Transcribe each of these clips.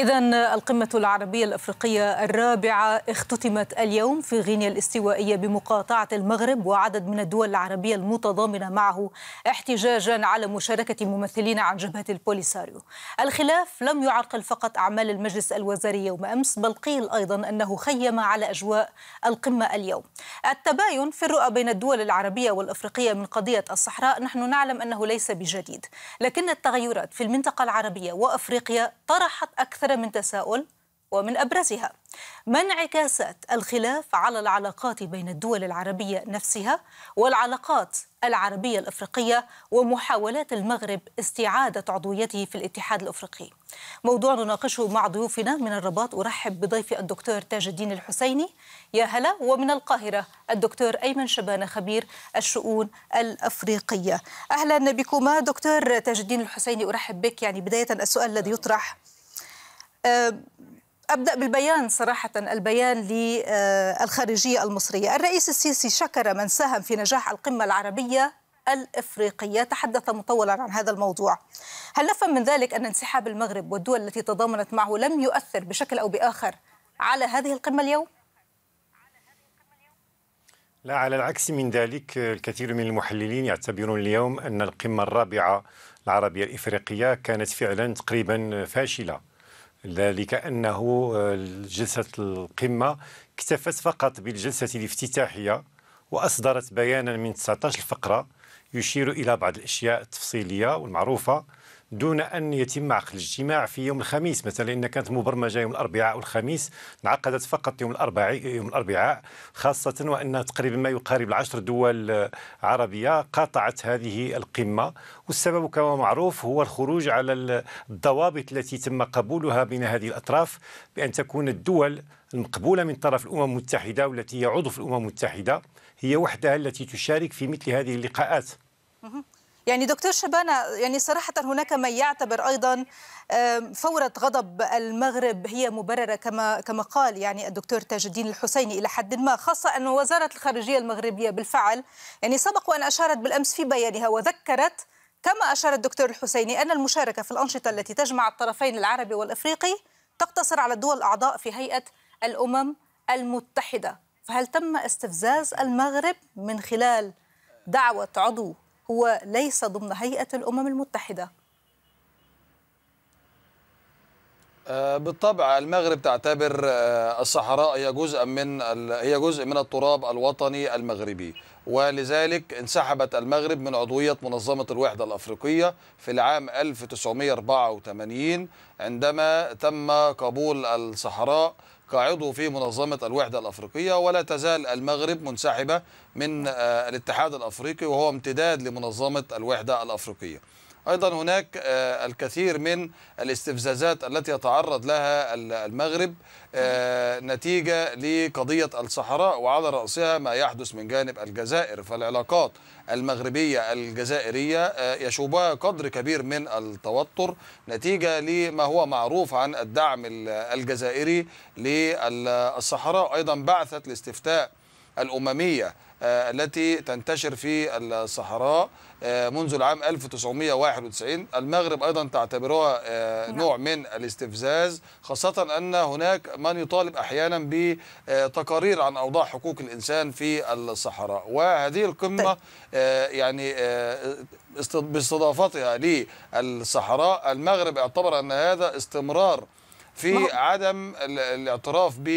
إذا القمة العربية الأفريقية الرابعة اختتمت اليوم في غينيا الاستوائية بمقاطعة المغرب وعدد من الدول العربية المتضامنة معه احتجاجا على مشاركة ممثلين عن جبهة البوليساريو. الخلاف لم يعرقل فقط أعمال المجلس الوزاري يوم أمس بل قيل أيضا أنه خيم على أجواء القمة اليوم. التباين في الرؤى بين الدول العربية والأفريقية من قضية الصحراء نحن نعلم أنه ليس بجديد، لكن التغيرات في المنطقة العربية وأفريقيا طرحت أكثر أكثر من تساؤل ومن أبرزها ما انعكاسات الخلاف على العلاقات بين الدول العربية نفسها والعلاقات العربية الأفريقية ومحاولات المغرب استعادة عضويته في الاتحاد الأفريقي موضوع نناقشه مع ضيوفنا من الرباط أرحب بضيفي الدكتور تاج الدين الحسيني يا هلا ومن القاهرة الدكتور أيمن شبانة خبير الشؤون الأفريقية أهلا بكما دكتور تاج الدين الحسيني أرحب بك يعني بداية السؤال الذي يطرح آه، ابدا بالبيان صراحه البيان للخارجيه آه، المصريه، الرئيس السيسي شكر من ساهم في نجاح القمه العربيه الافريقيه، تحدث مطولا عن هذا الموضوع. هل نفهم من ذلك ان انسحاب المغرب والدول التي تضامنت معه لم يؤثر بشكل او باخر على هذه القمه اليوم؟ لا على العكس من ذلك الكثير من المحللين يعتبرون اليوم ان القمه الرابعه العربيه الافريقيه كانت فعلا تقريبا فاشله. ذلك أنه آه، جلسة القمة اكتفت فقط بالجلسة الافتتاحية وأصدرت بيانا من 19 فقرة يشير إلى بعض الأشياء التفصيلية والمعروفة دون ان يتم عقد الاجتماع في يوم الخميس مثلا ان كانت مبرمجه يوم الاربعاء او الخميس انعقدت فقط يوم الاربعاء يوم الاربعاء خاصه وان تقريبا ما يقارب العشر دول عربيه قاطعت هذه القمه والسبب كما معروف هو الخروج على الضوابط التي تم قبولها بين هذه الاطراف بان تكون الدول المقبوله من طرف الامم المتحده والتي هي عضو في الامم المتحده هي وحدها التي تشارك في مثل هذه اللقاءات. يعني دكتور شبانة يعني صراحة هناك من يعتبر أيضا فورة غضب المغرب هي مبررة كما كما قال يعني الدكتور تاج الدين الحسيني إلى حد ما خاصة أن وزارة الخارجية المغربية بالفعل يعني سبق وأن أشارت بالأمس في بيانها وذكرت كما أشار الدكتور الحسيني أن المشاركة في الأنشطة التي تجمع الطرفين العربي والإفريقي تقتصر على الدول الأعضاء في هيئة الأمم المتحدة فهل تم استفزاز المغرب من خلال دعوة عضو وليس ضمن هيئة الأمم المتحدة آه، بالطبع المغرب تعتبر آه، الصحراء هي جزء من هي جزء من التراب الوطني المغربي ولذلك انسحبت المغرب من عضوية منظمة الوحدة الأفريقية في العام 1984 عندما تم قبول الصحراء كعضو في منظمة الوحدة الأفريقية ولا تزال المغرب منسحبة من آه، الاتحاد الأفريقي وهو امتداد لمنظمة الوحدة الأفريقية أيضا هناك آه، الكثير من الاستفزازات التي يتعرض لها المغرب آه، نتيجة لقضية الصحراء وعلى رأسها ما يحدث من جانب الجزائر فالعلاقات المغربية الجزائرية آه، يشوبها قدر كبير من التوتر نتيجة لما هو معروف عن الدعم الجزائري للصحراء أيضا بعثت الاستفتاء الأممية آه، التي تنتشر في الصحراء آه، منذ العام 1991 المغرب أيضا تعتبرها آه، نعم. نوع من الاستفزاز خاصة أن هناك من يطالب أحيانا بتقارير عن أوضاع حقوق الإنسان في الصحراء وهذه القمة طيب. يعني باستضافتها للصحراء المغرب اعتبر أن هذا استمرار في عدم الاعتراف ب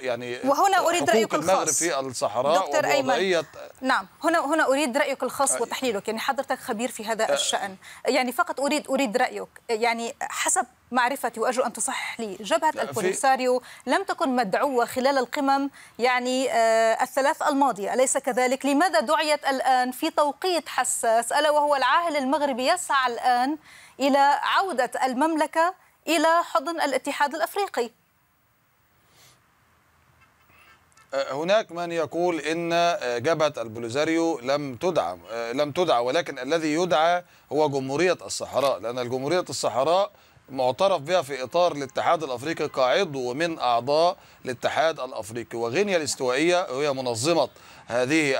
يعني وهنا اريد رايك الخاص في الصحراء دكتور ايمن نعم هنا هنا اريد رايك الخاص أه، وتحليلك يعني حضرتك خبير في هذا أه، الشان يعني فقط اريد اريد رايك يعني حسب معرفتي وارجو ان تصحح لي جبهه البوليساريو لم تكن مدعوه خلال القمم يعني آه الثلاث الماضيه اليس كذلك لماذا دعيت الان في توقيت حساس الا وهو العاهل المغربي يسعى الان الى عوده المملكه إلى حضن الاتحاد الأفريقي أه، هناك من يقول ان أه، جبهه البوليزاريو لم تدعم أه، لم تدعى ولكن الذي يدعى هو جمهوريه الصحراء لان جمهوريه الصحراء معترف بها في إطار الاتحاد الأفريقي كعضو من أعضاء الاتحاد الأفريقي وغينيا الاستوائية وهي منظمة هذه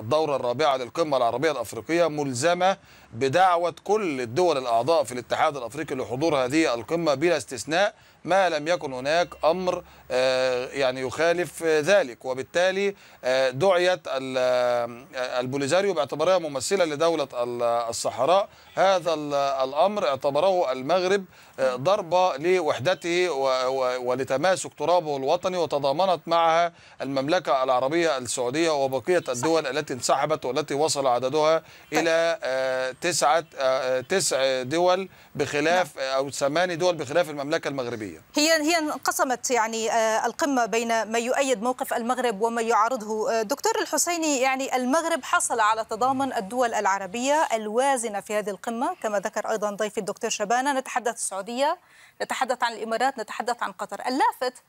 الدورة الرابعة للقمة العربية الأفريقية ملزمة بدعوة كل الدول الأعضاء في الاتحاد الأفريقي لحضور هذه القمة بلا استثناء ما لم يكن هناك أمر آه، يعني يخالف ذلك وبالتالي آه، دعيت آه، البوليزاريو باعتبارها ممثلة لدولة الصحراء هذا الأمر اعتبره المغرب آه، ضربة لوحدته ولتماسك ترابه الوطني وتضامنت معها المملكة العربية السعودية وبقية الدول التي انسحبت والتي وصل عددها طيب. إلى آه، تسعة آه، تسع دول بخلاف نعم. أو ثماني دول بخلاف المملكة المغربية هي هي انقسمت يعني القمة بين ما يؤيد موقف المغرب وما يعارضه دكتور الحسيني يعني المغرب حصل على تضامن الدول العربية الوازنة في هذه القمة القمة كما ذكر أيضا ضيفي الدكتور شبانة نتحدث السعودية نتحدث عن الإمارات نتحدث عن قطر اللافت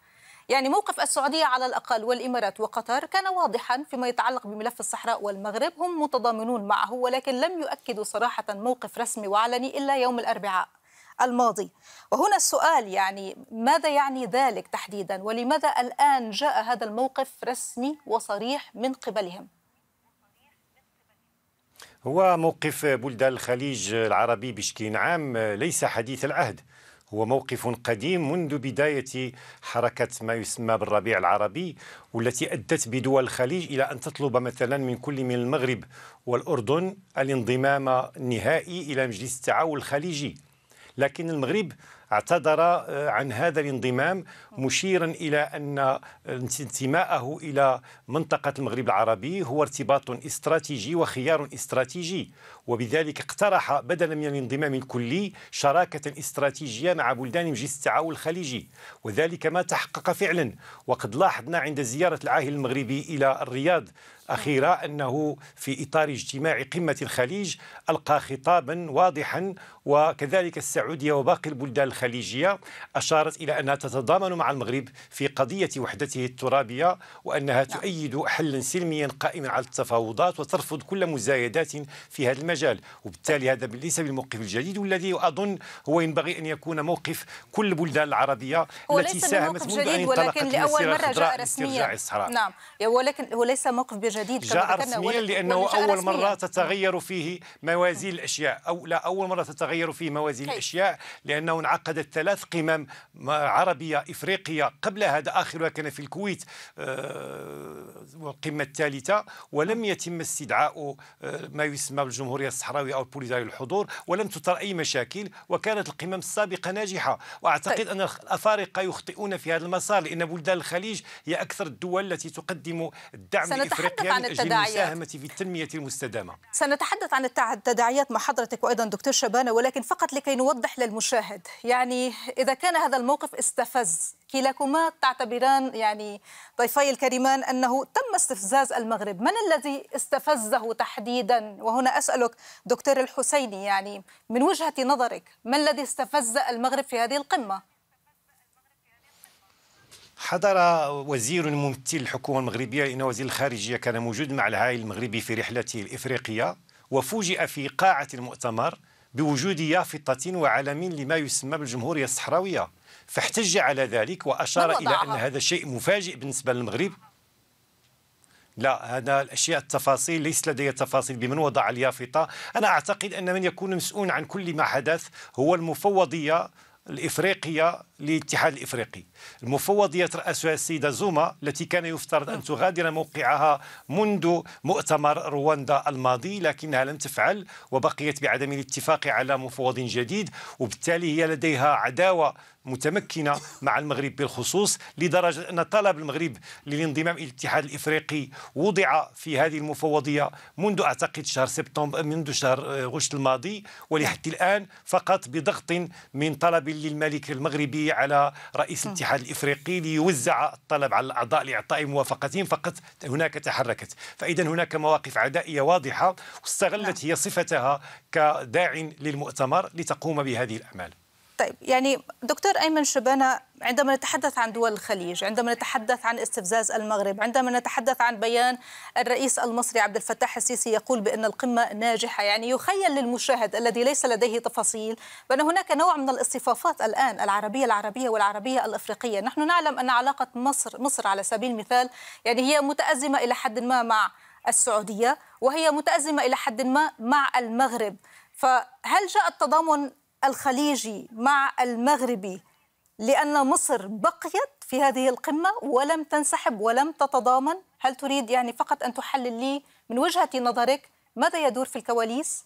يعني موقف السعودية على الأقل والإمارات وقطر كان واضحا فيما يتعلق بملف الصحراء والمغرب هم متضامنون معه ولكن لم يؤكدوا صراحة موقف رسمي وعلني إلا يوم الأربعاء الماضي وهنا السؤال يعني ماذا يعني ذلك تحديدا ولماذا الآن جاء هذا الموقف رسمي وصريح من قبلهم هو موقف بلدان الخليج العربي بشكل عام ليس حديث العهد هو موقف قديم منذ بداية حركة ما يسمى بالربيع العربي والتي أدت بدول الخليج إلى أن تطلب مثلا من كل من المغرب والأردن الانضمام النهائي إلى مجلس التعاون الخليجي لكن المغرب اعتذر آه، عن هذا الانضمام مشيرا إلى أن انتماءه إلى منطقة المغرب العربي هو ارتباط استراتيجي وخيار استراتيجي وبذلك اقترح بدلا من الانضمام الكلي شراكة استراتيجية مع بلدان مجلس التعاون الخليجي وذلك ما تحقق فعلا وقد لاحظنا عند زيارة العاهل المغربي إلى الرياض أخيرا أنه في إطار اجتماع قمة الخليج ألقى خطابا واضحا وكذلك السعودية وباقي البلدان الخليجية أشارت إلى أنها تتضامن مع المغرب في قضية وحدته الترابية وأنها نعم. تؤيد حلا سلميا قائما على التفاوضات وترفض كل مزايدات في هذا المجال المجال وبالتالي هذا ليس بالموقف الجديد والذي أظن هو ينبغي أن يكون موقف كل البلدان العربية التي ساهمت منذ أن ولكن لأول مرة جاء رسميا نعم ولكن هو ليس موقف جديد جاء رسميا لأنه أول رسمياً. مرة تتغير فيه موازين الأشياء أو لا أول مرة تتغير فيه موازين الأشياء لأنه انعقدت ثلاث قمم عربية إفريقية قبل هذا آخرها كان في الكويت آه، القمة الثالثة ولم نعم. يتم استدعاء آه، ما يسمى بالجمهورية الحريه الصحراويه او بوليزاريو الحضور ولم تثار اي مشاكل وكانت القمم السابقه ناجحه واعتقد طيب. ان الافارقه يخطئون في هذا المسار لان بلدان الخليج هي اكثر الدول التي تقدم الدعم لافريقيا عن التداعيات. المساهمه في التنميه المستدامه سنتحدث عن التداعيات مع حضرتك وايضا دكتور شبانه ولكن فقط لكي نوضح للمشاهد يعني اذا كان هذا الموقف استفز كلاكما تعتبران يعني ضيفي الكريمان انه تم استفزاز المغرب من الذي استفزه تحديدا وهنا اسالك حضرتك دكتور الحسيني يعني من وجهة نظرك ما الذي استفز المغرب في هذه القمة؟ حضر وزير ممثل الحكومة المغربية لأن وزير الخارجية كان موجود مع العائل المغربي في رحلته الإفريقية وفوجئ في قاعة المؤتمر بوجود يافطة وعلم لما يسمى بالجمهورية الصحراوية فاحتج على ذلك وأشار إلى أن هذا شيء مفاجئ بالنسبة للمغرب لا هذا الاشياء التفاصيل ليس لدي تفاصيل بمن وضع اليافطه انا اعتقد ان من يكون مسؤول عن كل ما حدث هو المفوضيه الافريقيه للاتحاد الافريقي المفوضيه تراسها السيده زوما التي كان يفترض ان تغادر موقعها منذ مؤتمر رواندا الماضي لكنها لم تفعل وبقيت بعدم الاتفاق على مفوض جديد وبالتالي هي لديها عداوه متمكنة مع المغرب بالخصوص لدرجة أن طلب المغرب للانضمام إلى الاتحاد الإفريقي وضع في هذه المفوضية منذ أعتقد شهر سبتمبر منذ شهر آه، غشت الماضي ولحد الآن فقط بضغط من طلب للملك المغربي على رئيس الاتحاد الإفريقي ليوزع الطلب على الأعضاء لإعطاء موافقتهم فقط هناك تحركت فإذا هناك مواقف عدائية واضحة واستغلت نعم. هي صفتها كداع للمؤتمر لتقوم بهذه الأعمال طيب يعني دكتور أيمن شبانة عندما نتحدث عن دول الخليج عندما نتحدث عن استفزاز المغرب عندما نتحدث عن بيان الرئيس المصري عبد الفتاح السيسي يقول بأن القمة ناجحة يعني يخيل للمشاهد الذي ليس لديه تفاصيل بأن هناك نوع من الاصطفافات الآن العربية العربية والعربية الأفريقية نحن نعلم أن علاقة مصر مصر على سبيل المثال يعني هي متأزمة إلى حد ما مع السعودية وهي متأزمة إلى حد ما مع المغرب فهل جاء التضامن الخليجي مع المغربي لأن مصر بقيت في هذه القمة ولم تنسحب ولم تتضامن هل تريد يعني فقط أن تحلل لي من وجهة نظرك ماذا يدور في الكواليس؟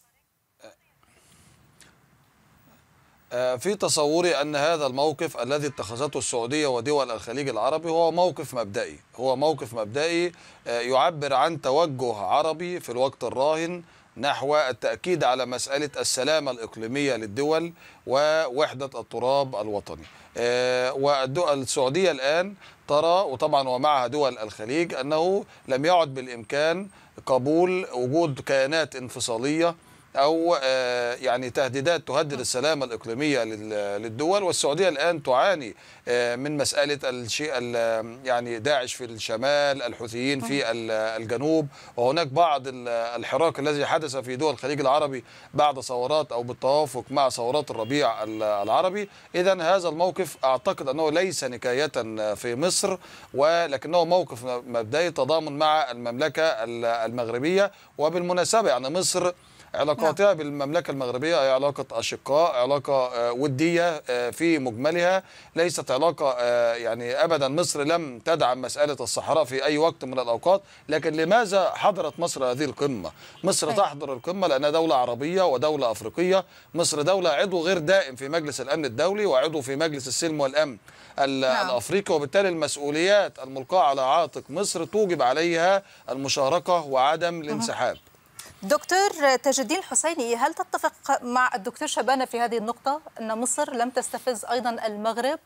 آه، في تصوري أن هذا الموقف الذي اتخذته السعودية ودول الخليج العربي هو موقف مبدئي هو موقف مبدئي آه، يعبر عن توجه عربي في الوقت الراهن نحو التأكيد على مسألة السلامة الإقليمية للدول ووحدة التراب الوطني آه، السعودية الآن ترى وطبعا ومعها دول الخليج أنه لم يعد بالإمكان قبول وجود كيانات انفصالية أو آه، يعني تهديدات تهدد السلامة الإقليمية للدول والسعودية الآن تعاني آه، من مسألة الشيء يعني داعش في الشمال الحوثيين في الجنوب وهناك بعض الحراك الذي حدث في دول الخليج العربي بعد ثورات أو بالتوافق مع ثورات الربيع العربي إذا هذا الموقف أعتقد أنه ليس نكاية آه، في مصر ولكنه موقف مبدئي تضامن مع المملكة المغربية وبالمناسبة يعني مصر علاقاتها نعم. بالمملكة المغربية هي علاقة أشقاء علاقة آه، ودية آه، في مجملها ليست علاقة آه، يعني أبدا مصر لم تدعم مسألة الصحراء في أي وقت من الأوقات لكن لماذا حضرت مصر هذه القمة مصر طيب. تحضر القمة لأنها دولة عربية ودولة أفريقية مصر دولة عضو غير دائم في مجلس الأمن الدولي وعضو في مجلس السلم والأمن نعم. الأفريقي وبالتالي المسؤوليات الملقاة على عاتق مصر توجب عليها المشاركة وعدم الانسحاب دكتور تاج الدين هل تتفق مع الدكتور شبانه في هذه النقطه ان مصر لم تستفز ايضا المغرب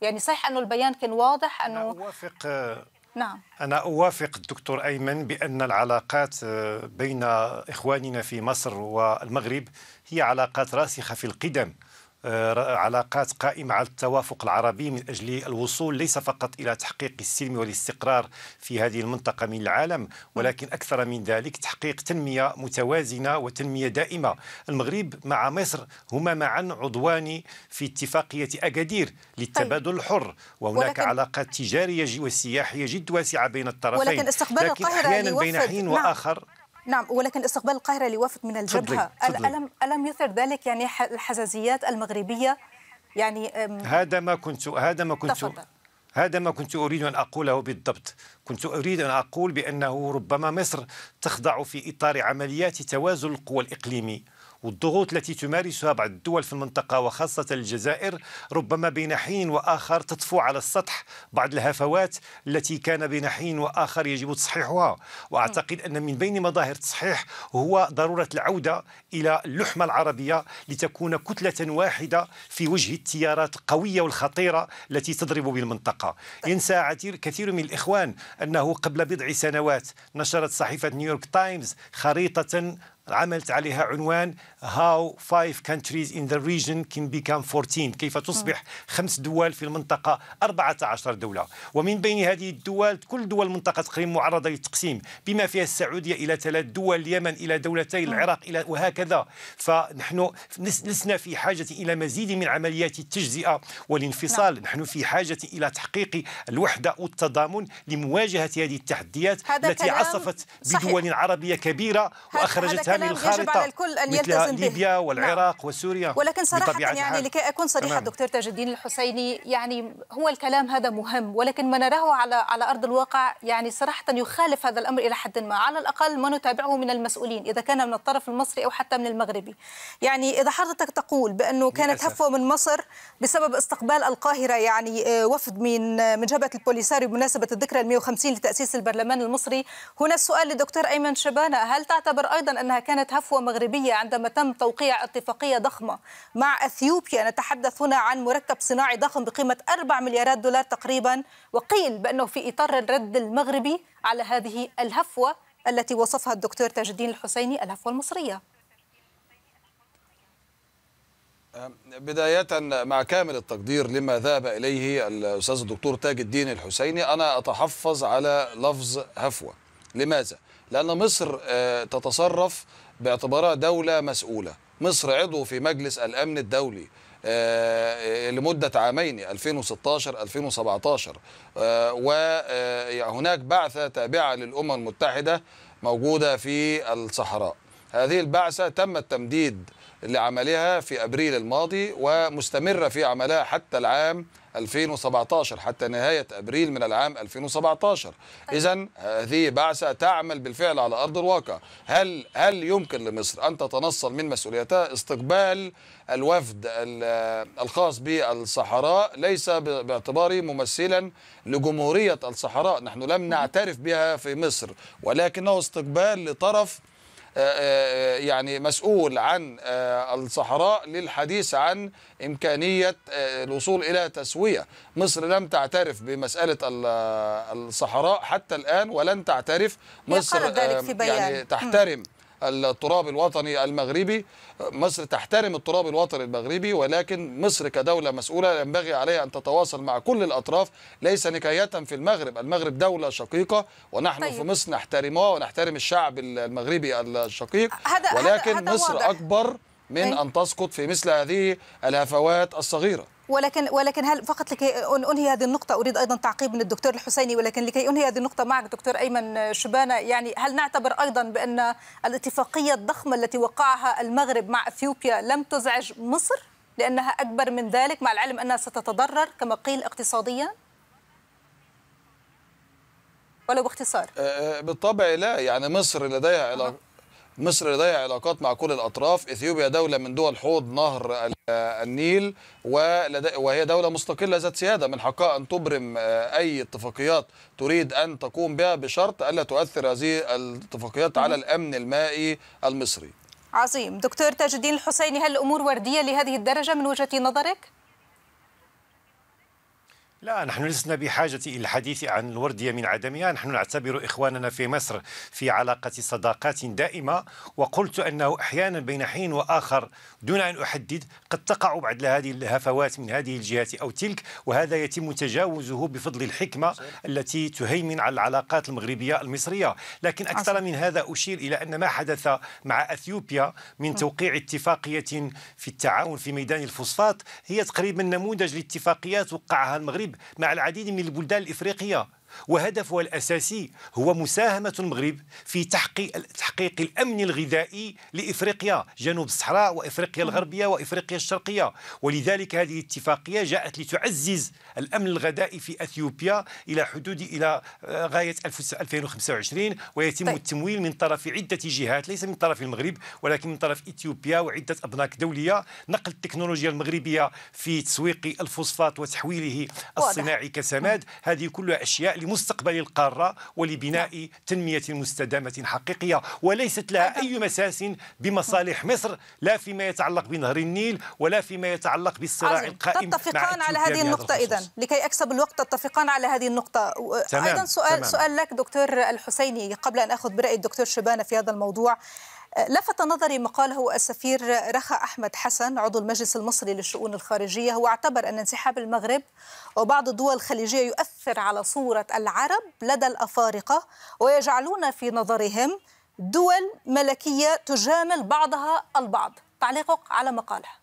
يعني صحيح انه البيان كان واضح انه أنا اوافق آه، نعم انا اوافق الدكتور ايمن بان العلاقات آه، بين اخواننا في مصر والمغرب هي علاقات راسخه في القدم آه، علاقات قائمة على التوافق العربي من أجل الوصول ليس فقط إلى تحقيق السلم والاستقرار في هذه المنطقة من العالم نعم. ولكن أكثر من ذلك تحقيق تنمية متوازنة وتنمية دائمة المغرب مع مصر هما معا عضوان في اتفاقية أكادير للتبادل طيب. الحر وهناك علاقات تجارية وسياحية جد واسعة بين الطرفين ولكن استقبال لكن القاهرة أحيانا بين حين نعم. وآخر نعم ولكن استقبال القاهرة لوفد من الجبهة ألم ألم يثر ذلك يعني الحزازيات المغربية يعني هذا ما كنت هذا ما كنت تفضل. هذا ما كنت أريد أن أقوله بالضبط كنت أريد أن أقول بأنه ربما مصر تخضع في إطار عمليات توازن القوى الإقليمي والضغوط التي تمارسها بعض الدول في المنطقة وخاصة الجزائر ربما بين حين وآخر تطفو على السطح بعض الهفوات التي كان بين حين وآخر يجب تصحيحها وأعتقد أن من بين مظاهر التصحيح هو ضرورة العودة إلى اللحمة العربية لتكون كتلة واحدة في وجه التيارات القوية والخطيرة التي تضرب بالمنطقة ينسى كثير من الإخوان أنه قبل بضع سنوات نشرت صحيفة نيويورك تايمز خريطة عملت عليها عنوان هاو فايف كانتريز ان ذا ريجن كان بيكام 14 كيف تصبح خمس دول في المنطقه 14 دوله ومن بين هذه الدول كل دول منطقه تقريبا معرضه للتقسيم بما فيها السعوديه الى ثلاث دول اليمن الى دولتين العراق الى وهكذا فنحن لسنا في حاجه الى مزيد من عمليات التجزئه والانفصال نعم. نحن في حاجه الى تحقيق الوحده والتضامن لمواجهه هذه التحديات التي عصفت بدول عربيه كبيره واخرجتها هذه الخارطه يجب على الكل ان يلتزم به ليبيا نعم. والعراق نعم. وسوريا ولكن صراحه يعني الحال. لكي اكون صريحه تمام. دكتور تاج الدين الحسيني يعني هو الكلام هذا مهم ولكن ما نراه على على ارض الواقع يعني صراحه يخالف هذا الامر الى حد ما على الاقل ما نتابعه من المسؤولين اذا كان من الطرف المصري او حتى من المغربي يعني اذا حضرتك تقول بانه كانت هفوه من مصر بسبب استقبال القاهره يعني آه، وفد من آه، من جبهه البوليساريو بمناسبه الذكرى ال 150 لتاسيس البرلمان المصري هنا السؤال للدكتور ايمن شبانه هل تعتبر ايضا انها كانت هفوة مغربية عندما تم توقيع اتفاقية ضخمة مع أثيوبيا نتحدث هنا عن مركب صناعي ضخم بقيمة 4 مليارات دولار تقريبا وقيل بأنه في إطار الرد المغربي على هذه الهفوة التي وصفها الدكتور تاج الدين الحسيني الهفوة المصرية بداية مع كامل التقدير لما ذهب إليه الأستاذ الدكتور تاج الدين الحسيني أنا أتحفظ على لفظ هفوة لماذا؟ لأن مصر آه، تتصرف باعتبارها دولة مسؤولة مصر عضو في مجلس الأمن الدولي آه، لمدة عامين 2016 2017 وهناك بعثة تابعة للأمم المتحدة موجودة في الصحراء هذه البعثة تم التمديد لعملها في أبريل الماضي ومستمرة في عملها حتى العام 2017 حتى نهاية أبريل من العام 2017 طيب. إذا هذه بعثة تعمل بالفعل على أرض الواقع هل, هل يمكن لمصر أن تتنصل من مسؤوليتها استقبال الوفد الخاص بالصحراء ليس باعتباره ممثلا لجمهورية الصحراء نحن لم نعترف بها في مصر ولكنه استقبال لطرف آه، آه، آه، يعني مسؤول عن الصحراء للحديث عن إمكانية الوصول إلى تسوية مصر لم تعترف بمسألة الصحراء حتى الآن ولن تعترف مصر يعني تحترم التراب الوطني المغربي مصر تحترم التراب الوطني المغربي ولكن مصر كدولة مسؤولة ينبغي عليها أن تتواصل مع كل الأطراف ليس نكاية في المغرب المغرب دولة شقيقة ونحن طيب. في مصر نحترمها ونحترم الشعب المغربي الشقيق هذا ولكن هذا هذا مصر واضح. أكبر من إيه؟ أن تسقط في مثل هذه الهفوات الصغيرة ولكن ولكن هل فقط لكي انهي هذه النقطه اريد ايضا تعقيب من الدكتور الحسيني ولكن لكي انهي هذه النقطه معك دكتور ايمن شبانه يعني هل نعتبر ايضا بان الاتفاقيه الضخمه التي وقعها المغرب مع اثيوبيا لم تزعج مصر لانها اكبر من ذلك مع العلم انها ستتضرر كما قيل اقتصاديا؟ ولو باختصار آه، بالطبع لا يعني مصر لديها علاقه مصر لديها علاقات مع كل الأطراف إثيوبيا دولة من دول حوض نهر النيل وهي دولة مستقلة ذات سيادة من حقها أن تبرم آه، أي اتفاقيات تريد أن تقوم بها بشرط ألا تؤثر هذه الاتفاقيات على الأمن المائي المصري عظيم دكتور تاج الدين الحسيني هل الأمور وردية لهذه الدرجة من وجهة نظرك؟ لا نحن لسنا بحاجة إلى الحديث عن الوردية من عدمها نحن نعتبر إخواننا في مصر في علاقة صداقات دائمة وقلت أنه أحيانا بين حين وآخر دون أن أحدد قد تقع بعد هذه الهفوات من هذه الجهات أو تلك وهذا يتم تجاوزه بفضل الحكمة التي تهيمن على العلاقات المغربية المصرية لكن أكثر من هذا أشير إلى أن ما حدث مع أثيوبيا من توقيع اتفاقية في التعاون في ميدان الفوسفات هي تقريبا نموذج لاتفاقيات وقعها المغرب مع العديد من البلدان الإفريقية وهدفها الأساسي هو مساهمة المغرب في تحقيق, تحقيق الأمن الغذائي لإفريقيا جنوب الصحراء وإفريقيا الغربية وإفريقيا الشرقية ولذلك هذه الاتفاقية جاءت لتعزز الأمن الغذائي في أثيوبيا إلى حدود إلى آه، غاية 2025 ويتم طيب. التمويل من طرف عدة جهات ليس من طرف المغرب ولكن من طرف إثيوبيا وعدة أبناك دولية نقل التكنولوجيا المغربية في تسويق الفوسفات وتحويله الصناعي كسماد هذه كلها أشياء لمستقبل القارة ولبناء نعم. تنمية مستدامة حقيقية وليست لها أي مساس بمصالح مصر لا فيما يتعلق بنهر النيل ولا فيما يتعلق بالصراع عزم. القائم تتفقان على هذه النقطة إذا لكي أكسب الوقت تتفقان على هذه النقطة تمام. أيضا سؤال, تمام. سؤال لك دكتور الحسيني قبل أن أخذ برأي الدكتور شبانة في هذا الموضوع لفت نظري مقاله السفير رخا أحمد حسن عضو المجلس المصري للشؤون الخارجية هو اعتبر أن انسحاب المغرب وبعض الدول الخليجية يؤثر على صورة العرب لدى الأفارقة ويجعلون في نظرهم دول ملكية تجامل بعضها البعض تعليقك على مقاله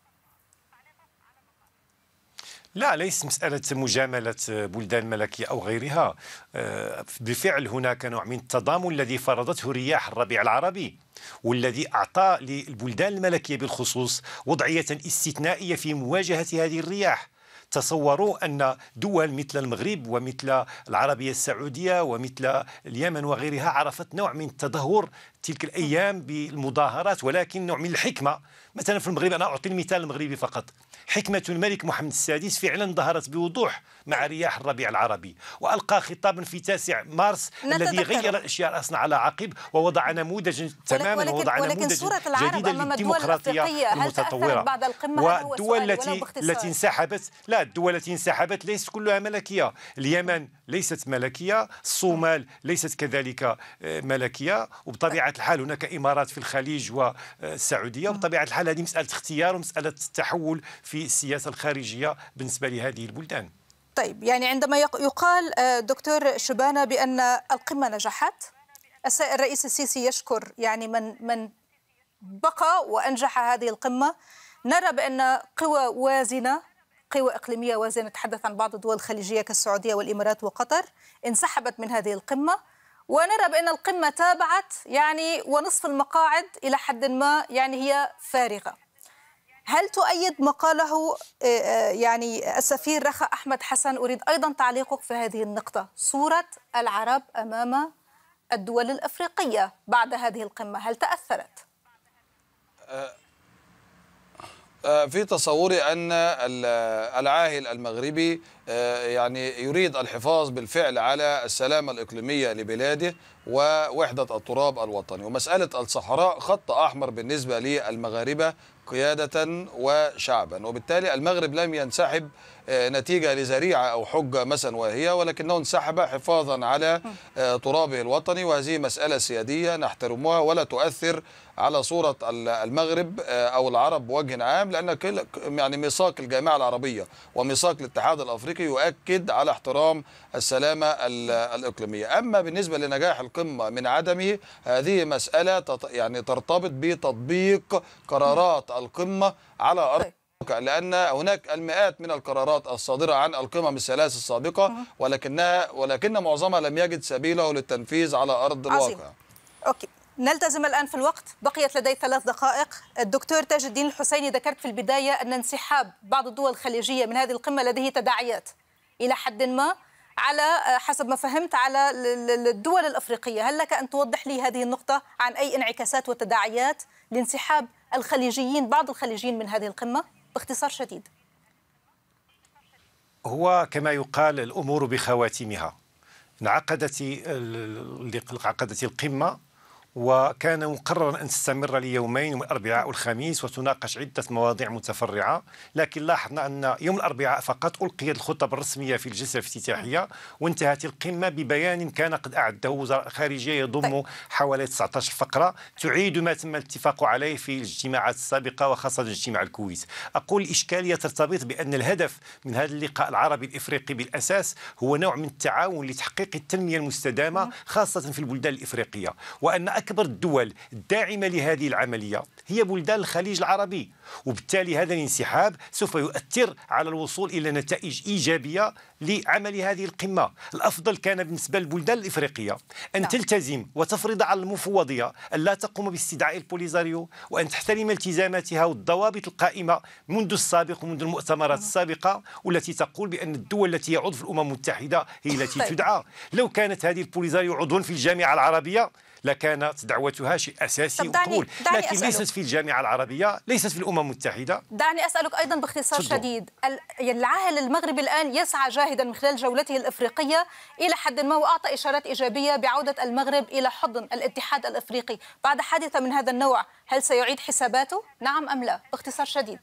لا ليس مسألة مجاملة بلدان ملكية أو غيرها آه، بالفعل هناك نوع من التضامن الذي فرضته رياح الربيع العربي والذي أعطى للبلدان الملكية بالخصوص وضعية استثنائية في مواجهة هذه الرياح تصوروا أن دول مثل المغرب ومثل العربية السعودية ومثل اليمن وغيرها عرفت نوع من التدهور تلك الايام بالمظاهرات ولكن نوع من الحكمه مثلا في المغرب انا اعطي المثال المغربي فقط حكمه الملك محمد السادس فعلا ظهرت بوضوح مع رياح الربيع العربي والقى خطابا في 9 مارس الذي غير الاشياء اصلا على عقب ووضع نموذجا تماما ولكن ووضع ولكن نموذجا صوره جديدا للديمقراطيه المتطوره بعد القمه والدول التي التي انسحبت لا الدول التي انسحبت ليست كلها ملكيه اليمن ليست ملكيه الصومال ليست كذلك آه، ملكيه وبطبيعه الحال هناك امارات في الخليج والسعوديه نعم. وبطبيعه الحال هذه مساله اختيار ومساله التحول في السياسه الخارجيه بالنسبه لهذه البلدان طيب يعني عندما يقال آه، دكتور شبانه بان القمه نجحت الرئيس السيسي يشكر يعني من من بقى وانجح هذه القمه نرى بان قوى وازنه قوى إقليمية وازنه نتحدث عن بعض الدول الخليجية كالسعودية والإمارات وقطر انسحبت من هذه القمة ونرى بأن القمة تابعت يعني ونصف المقاعد إلى حد ما يعني هي فارغة هل تؤيد ما قاله آه، آه، يعني السفير رخاء أحمد حسن أريد أيضا تعليقك في هذه النقطة صورة العرب أمام الدول الأفريقية بعد هذه القمة هل تأثرت؟ آه، آه، في تصوري أن العاهل المغربي آه، يعني يريد الحفاظ بالفعل على السلامة الإقليمية لبلاده ووحدة التراب الوطني ومسألة الصحراء خط أحمر بالنسبة للمغاربة قيادة وشعبا وبالتالي المغرب لم ينسحب آه، نتيجة لزريعة أو حجة مثلا وهي ولكنه انسحب حفاظا على ترابه الوطني وهذه مسألة سيادية نحترمها ولا تؤثر على صورة المغرب آه، أو العرب بوجه عام لأن كل يعني ميثاق الجامعة العربية وميثاق الاتحاد الأفريقي يؤكد على احترام السلامة الإقليمية أما بالنسبة لنجاح القمة من عدمه هذه مسألة يعني ترتبط بتطبيق قرارات القمة على أرض طيب. لأن هناك المئات من القرارات الصادرة عن القمم الثلاث السابقة ولكنها ولكن معظمها لم يجد سبيله للتنفيذ على أرض الواقع. أوكي. نلتزم الآن في الوقت بقيت لدي ثلاث دقائق الدكتور تاج الدين الحسيني ذكرت في البداية أن انسحاب بعض الدول الخليجية من هذه القمة لديه تداعيات إلى حد ما على حسب ما فهمت على الدول الأفريقية هل لك أن توضح لي هذه النقطة عن أي انعكاسات وتداعيات لانسحاب الخليجيين بعض الخليجيين من هذه القمة باختصار شديد هو كما يقال الأمور بخواتمها انعقدت القمة وكان مقررا أن تستمر ليومين يوم الأربعاء والخميس وتناقش عدة مواضيع متفرعة لكن لاحظنا أن يوم الأربعاء فقط ألقيت الخطب الرسمية في الجلسة الافتتاحية وانتهت القمة ببيان كان قد أعده وزراء خارجيه يضم طيب. حوالي 19 فقرة تعيد ما تم الاتفاق عليه في الاجتماعات السابقة وخاصة اجتماع الكويت أقول الإشكالية ترتبط بأن الهدف من هذا اللقاء العربي الإفريقي بالأساس هو نوع من التعاون لتحقيق التنمية المستدامة خاصة في البلدان الإفريقية وأن أكبر الدول الداعمة لهذه العملية هي بلدان الخليج العربي وبالتالي هذا الانسحاب سوف يؤثر على الوصول إلى نتائج إيجابية لعمل هذه القمة الأفضل كان بالنسبة للبلدان الإفريقية أن نعم. تلتزم وتفرض على المفوضية أن لا تقوم باستدعاء البوليزاريو وأن تحترم التزاماتها والضوابط القائمة منذ السابق ومنذ المؤتمرات نعم. السابقة والتي تقول بأن الدول التي يعض عضو في الأمم المتحدة هي التي طيب. تدعى لو كانت هذه البوليزاريو عضوا في الجامعة العربية لكانت دعوتها شيء أساسي طب دعني وطول لكن أسألك. ليست في الجامعة العربية ليست في الأمم المتحدة دعني أسألك أيضا باختصار صدق. شديد يعني العاهل المغربي الآن يسعى جاهدا من خلال جولته الإفريقية إلى حد ما وأعطى إشارات إيجابية بعودة المغرب إلى حضن الاتحاد الإفريقي بعد حادثة من هذا النوع هل سيعيد حساباته؟ نعم أم لا باختصار شديد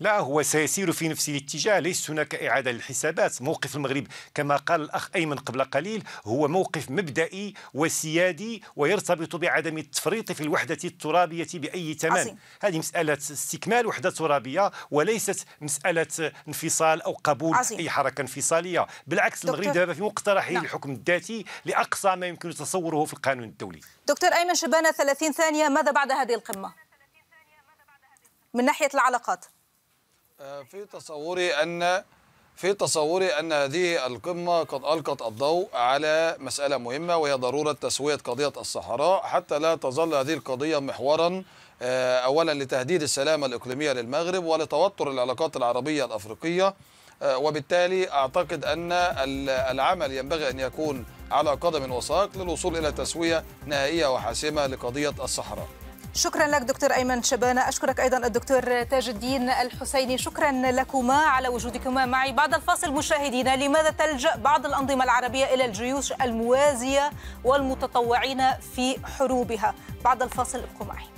لا هو سيسير في نفس الاتجاه ليس هناك إعادة للحسابات موقف المغرب كما قال الأخ أيمن قبل قليل هو موقف مبدئي وسيادي ويرتبط بعدم التفريط في الوحدة الترابية بأي ثمن عظيم. هذه مسألة استكمال وحدة ترابية وليست مسألة انفصال أو قبول عظيم. أي حركة انفصالية بالعكس المغرب دابا في مقترح نعم. الحكم الذاتي لأقصى ما يمكن تصوره في القانون الدولي دكتور أيمن شبانة 30 ثانية ماذا بعد هذه القمة؟ من ناحية العلاقات آه، في تصوري أن في تصوري أن هذه القمة قد ألقت الضوء على مسألة مهمة وهي ضرورة تسوية قضية الصحراء حتى لا تظل هذه القضية محورا آه، أولا لتهديد السلامة الإقليمية للمغرب ولتوتر العلاقات العربية الأفريقية آه، وبالتالي أعتقد أن العمل ينبغي أن يكون على قدم وساق للوصول إلى تسوية نهائية وحاسمة لقضية الصحراء شكرا لك دكتور ايمن شبانه اشكرك ايضا الدكتور تاج الدين الحسيني شكرا لكما على وجودكما معي بعد الفاصل مشاهدينا لماذا تلجا بعض الانظمه العربيه الى الجيوش الموازيه والمتطوعين في حروبها بعد الفاصل ابقوا معي